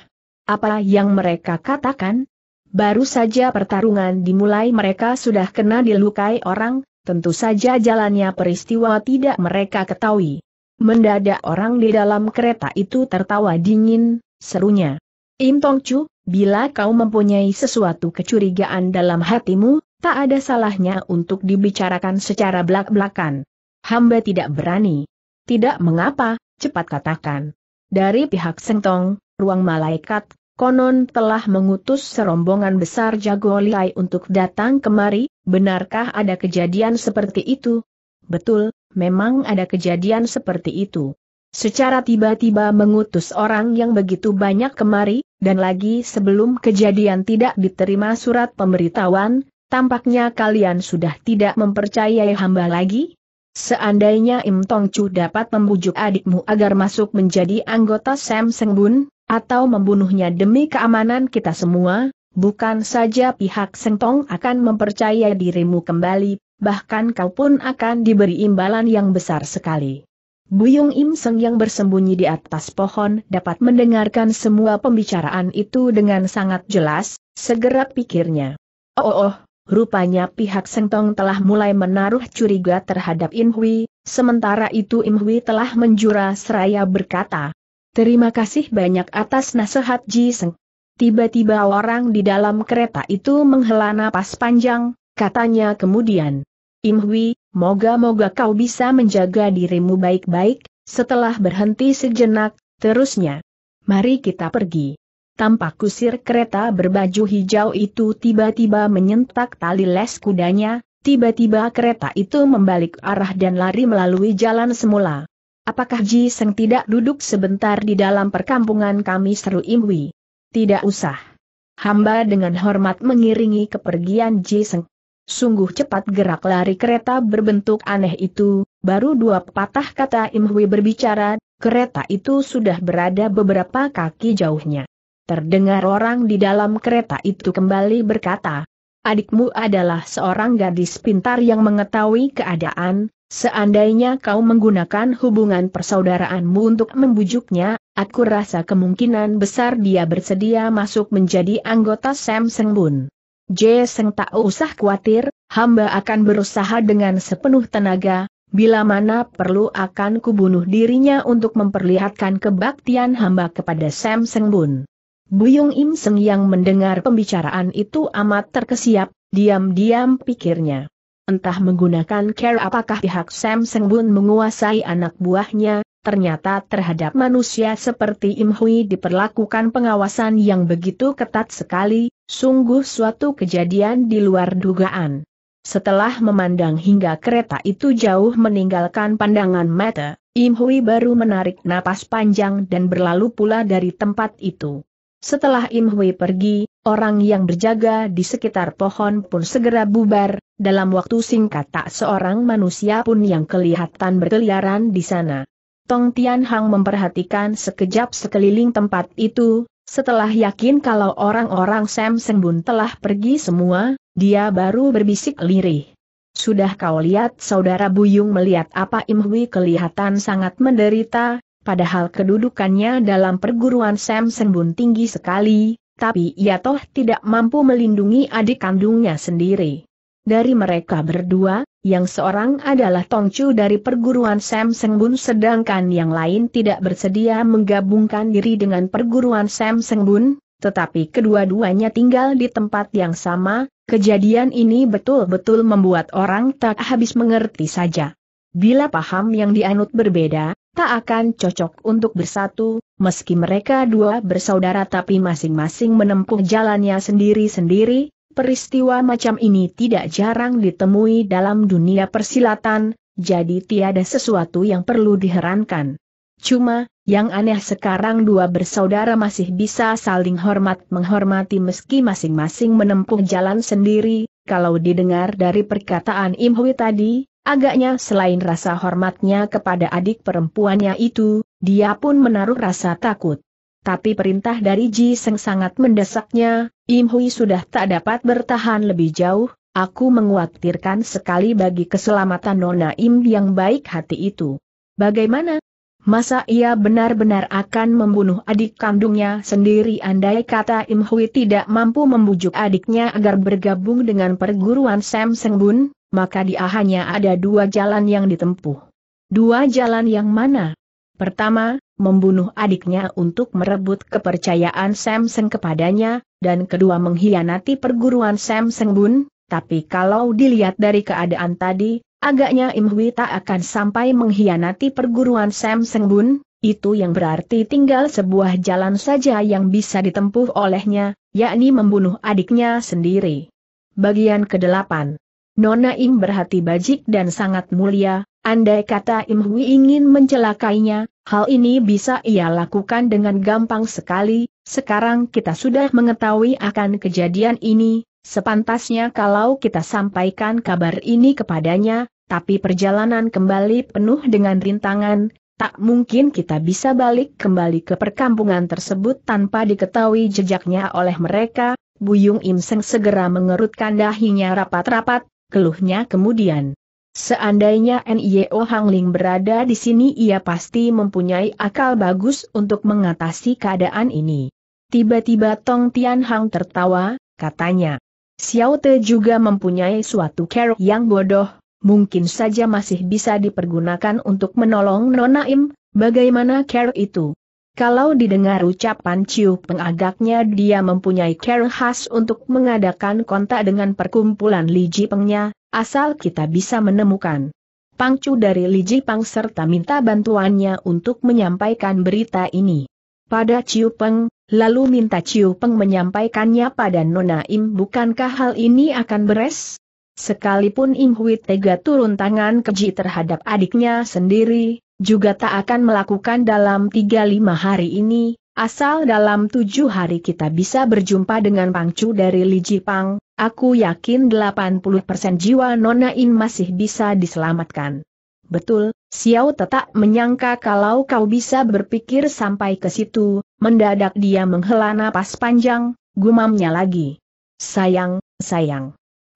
Apa yang mereka katakan? Baru saja pertarungan dimulai mereka sudah kena dilukai orang, tentu saja jalannya peristiwa tidak mereka ketahui. Mendadak orang di dalam kereta itu tertawa dingin, serunya. Im Tong Chu, bila kau mempunyai sesuatu kecurigaan dalam hatimu, tak ada salahnya untuk dibicarakan secara belak-belakan. Hamba tidak berani. Tidak mengapa, cepat katakan. Dari pihak Tong, ruang malaikat, konon telah mengutus serombongan besar jago liai untuk datang kemari, benarkah ada kejadian seperti itu? Betul, memang ada kejadian seperti itu. Secara tiba-tiba mengutus orang yang begitu banyak kemari, dan lagi sebelum kejadian tidak diterima surat pemberitahuan, tampaknya kalian sudah tidak mempercayai hamba lagi? Seandainya Im Tong Chu dapat membujuk adikmu agar masuk menjadi anggota Sam Seng Bun? atau membunuhnya demi keamanan kita semua, bukan saja pihak Sengtong akan mempercaya dirimu kembali, bahkan kau pun akan diberi imbalan yang besar sekali. Buyung Im Seng yang bersembunyi di atas pohon dapat mendengarkan semua pembicaraan itu dengan sangat jelas, segera pikirnya. Oh, oh, oh rupanya pihak Sengtong telah mulai menaruh curiga terhadap Im Hui, sementara itu Im Hui telah menjura seraya berkata, Terima kasih banyak atas nasihat Ji Seng. Tiba-tiba orang di dalam kereta itu menghela napas panjang, katanya kemudian. Im Hui, moga-moga kau bisa menjaga dirimu baik-baik, setelah berhenti sejenak, terusnya. Mari kita pergi. Tampak kusir kereta berbaju hijau itu tiba-tiba menyentak tali les kudanya, tiba-tiba kereta itu membalik arah dan lari melalui jalan semula. Apakah Ji Seng tidak duduk sebentar di dalam perkampungan kami seru Imwi? Tidak usah. Hamba dengan hormat mengiringi kepergian Ji Seng. Sungguh cepat gerak lari kereta berbentuk aneh itu, baru dua patah kata Im berbicara, kereta itu sudah berada beberapa kaki jauhnya. Terdengar orang di dalam kereta itu kembali berkata, Adikmu adalah seorang gadis pintar yang mengetahui keadaan, Seandainya kau menggunakan hubungan persaudaraanmu untuk membujuknya, aku rasa kemungkinan besar dia bersedia masuk menjadi anggota Sam Seng Bun. J. Seng tak usah khawatir, hamba akan berusaha dengan sepenuh tenaga, bila mana perlu akan kubunuh dirinya untuk memperlihatkan kebaktian hamba kepada Sam Seng Bun. Buyung Im Seng yang mendengar pembicaraan itu amat terkesiap, diam-diam pikirnya entah menggunakan care apakah pihak Samsung Bun menguasai anak buahnya, ternyata terhadap manusia seperti Im Hui diperlakukan pengawasan yang begitu ketat sekali, sungguh suatu kejadian di luar dugaan. Setelah memandang hingga kereta itu jauh meninggalkan pandangan mata, Im Hui baru menarik napas panjang dan berlalu pula dari tempat itu. Setelah Im Hui pergi, Orang yang berjaga di sekitar pohon pun segera bubar, dalam waktu singkat tak seorang manusia pun yang kelihatan berkeliaran di sana. Tong Tian Hang memperhatikan sekejap sekeliling tempat itu, setelah yakin kalau orang-orang Sam Sengbun telah pergi semua, dia baru berbisik lirih. Sudah kau lihat saudara Buyung melihat apa Im Hui kelihatan sangat menderita, padahal kedudukannya dalam perguruan Sam Sengbun tinggi sekali, tapi ia toh tidak mampu melindungi adik kandungnya sendiri. Dari mereka berdua, yang seorang adalah Tongcu dari perguruan Sam Sengbun sedangkan yang lain tidak bersedia menggabungkan diri dengan perguruan Sam Sengbun, tetapi kedua-duanya tinggal di tempat yang sama, kejadian ini betul-betul membuat orang tak habis mengerti saja. Bila paham yang dianut berbeda, tak akan cocok untuk bersatu, meski mereka dua bersaudara tapi masing-masing menempuh jalannya sendiri-sendiri, peristiwa macam ini tidak jarang ditemui dalam dunia persilatan, jadi tiada sesuatu yang perlu diherankan. Cuma, yang aneh sekarang dua bersaudara masih bisa saling hormat menghormati meski masing-masing menempuh jalan sendiri, kalau didengar dari perkataan Im tadi, Agaknya selain rasa hormatnya kepada adik perempuannya itu, dia pun menaruh rasa takut. Tapi perintah dari Ji Seng sangat mendesaknya, Im Hui sudah tak dapat bertahan lebih jauh, aku menguatirkan sekali bagi keselamatan Nona Im yang baik hati itu. Bagaimana, Masa ia benar-benar akan membunuh adik kandungnya sendiri andai kata Im Hui tidak mampu membujuk adiknya agar bergabung dengan perguruan Sam Seng Bun, maka dia hanya ada dua jalan yang ditempuh. Dua jalan yang mana? Pertama, membunuh adiknya untuk merebut kepercayaan Sam Seng kepadanya, dan kedua mengkhianati perguruan Sam Seng Bun, tapi kalau dilihat dari keadaan tadi, Agaknya Im Hui tak akan sampai mengkhianati perguruan Sam Seng Bun, itu yang berarti tinggal sebuah jalan saja yang bisa ditempuh olehnya, yakni membunuh adiknya sendiri. Bagian ke-8 Nona Im berhati bajik dan sangat mulia, andai kata Im Hui ingin mencelakainya, hal ini bisa ia lakukan dengan gampang sekali, sekarang kita sudah mengetahui akan kejadian ini, sepantasnya kalau kita sampaikan kabar ini kepadanya, tapi perjalanan kembali penuh dengan rintangan, tak mungkin kita bisa balik kembali ke perkampungan tersebut tanpa diketahui jejaknya oleh mereka, Buyung Im segera mengerutkan dahinya rapat-rapat, keluhnya kemudian. Seandainya NIO Hang Ling berada di sini ia pasti mempunyai akal bagus untuk mengatasi keadaan ini. Tiba-tiba Tong Tian Hang tertawa, katanya. Xiao Te juga mempunyai suatu kerok yang bodoh, mungkin saja masih bisa dipergunakan untuk menolong Nonaim, bagaimana care itu? Kalau didengar ucapan Ciu Peng agaknya dia mempunyai care khas untuk mengadakan kontak dengan perkumpulan Li Pengnya, asal kita bisa menemukan. Pangcu dari Li Jipang serta minta bantuannya untuk menyampaikan berita ini. Pada Ciu Peng, lalu minta Ciu Peng menyampaikannya pada Nona Im bukankah hal ini akan beres? Sekalipun Im Hui tega turun tangan keji terhadap adiknya sendiri, juga tak akan melakukan dalam tiga lima hari ini, asal dalam tujuh hari kita bisa berjumpa dengan Pangcu dari Li Jipang, aku yakin 80% jiwa Nona In masih bisa diselamatkan. Betul, Xiao tetap menyangka kalau kau bisa berpikir sampai ke situ, mendadak dia menghela napas panjang, gumamnya lagi. Sayang, sayang.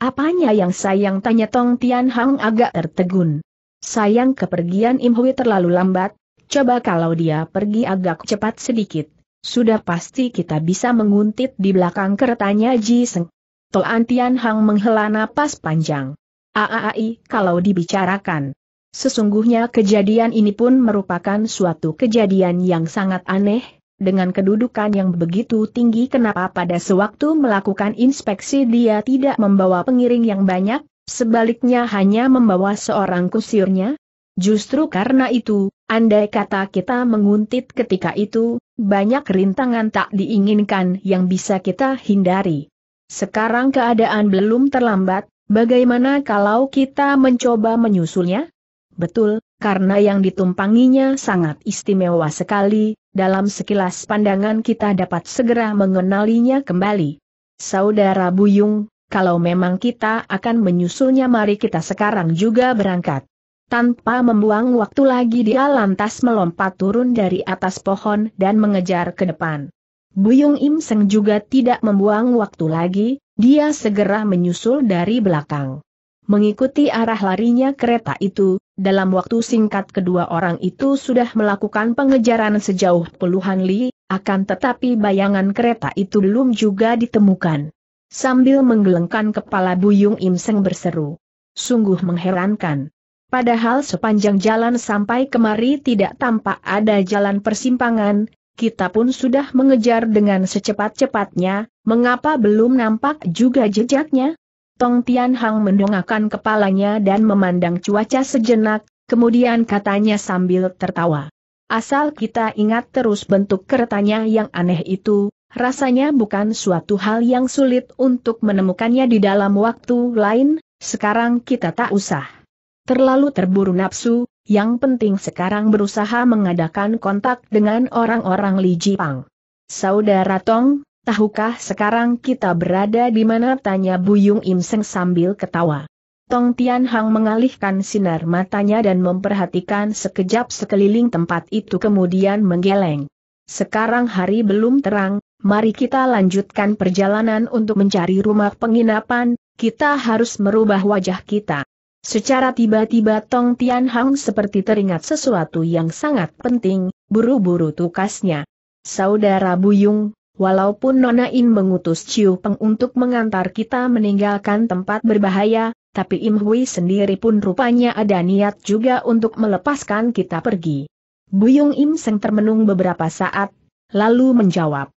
Apanya yang sayang tanya Tong Tian Hang agak tertegun. Sayang kepergian Im Hui terlalu lambat, coba kalau dia pergi agak cepat sedikit. Sudah pasti kita bisa menguntit di belakang keretanya Ji Seng. Toan Tian Hang menghela napas panjang. Aai kalau dibicarakan. Sesungguhnya kejadian ini pun merupakan suatu kejadian yang sangat aneh, dengan kedudukan yang begitu tinggi kenapa pada sewaktu melakukan inspeksi dia tidak membawa pengiring yang banyak, sebaliknya hanya membawa seorang kusirnya? Justru karena itu, andai kata kita menguntit ketika itu, banyak rintangan tak diinginkan yang bisa kita hindari. Sekarang keadaan belum terlambat, bagaimana kalau kita mencoba menyusulnya? Betul, karena yang ditumpanginya sangat istimewa sekali, dalam sekilas pandangan kita dapat segera mengenalinya kembali. Saudara Buyung, kalau memang kita akan menyusulnya mari kita sekarang juga berangkat. Tanpa membuang waktu lagi dia lantas melompat turun dari atas pohon dan mengejar ke depan. Buyung Im Seng juga tidak membuang waktu lagi, dia segera menyusul dari belakang. Mengikuti arah larinya kereta itu, dalam waktu singkat kedua orang itu sudah melakukan pengejaran sejauh puluhan li, akan tetapi bayangan kereta itu belum juga ditemukan. Sambil menggelengkan kepala Buyung Imseng berseru. Sungguh mengherankan. Padahal sepanjang jalan sampai kemari tidak tampak ada jalan persimpangan, kita pun sudah mengejar dengan secepat-cepatnya, mengapa belum nampak juga jejaknya? Tong Tian Hang mendongakkan kepalanya dan memandang cuaca sejenak, kemudian katanya sambil tertawa. Asal kita ingat terus bentuk keretanya yang aneh itu, rasanya bukan suatu hal yang sulit untuk menemukannya di dalam waktu lain, sekarang kita tak usah. Terlalu terburu nafsu, yang penting sekarang berusaha mengadakan kontak dengan orang-orang Li Jipang. Saudara Tong, Tahukah sekarang kita berada di mana tanya Buyung Im sambil ketawa. Tong Tian Hang mengalihkan sinar matanya dan memperhatikan sekejap sekeliling tempat itu kemudian menggeleng. Sekarang hari belum terang, mari kita lanjutkan perjalanan untuk mencari rumah penginapan, kita harus merubah wajah kita. Secara tiba-tiba Tong Tian Hang seperti teringat sesuatu yang sangat penting, buru-buru tukasnya. Saudara Buyung, Walaupun Nona Im mengutus Ciu Peng untuk mengantar kita meninggalkan tempat berbahaya, tapi Im Hui sendiri pun rupanya ada niat juga untuk melepaskan kita pergi. Buyung Im Seng termenung beberapa saat, lalu menjawab.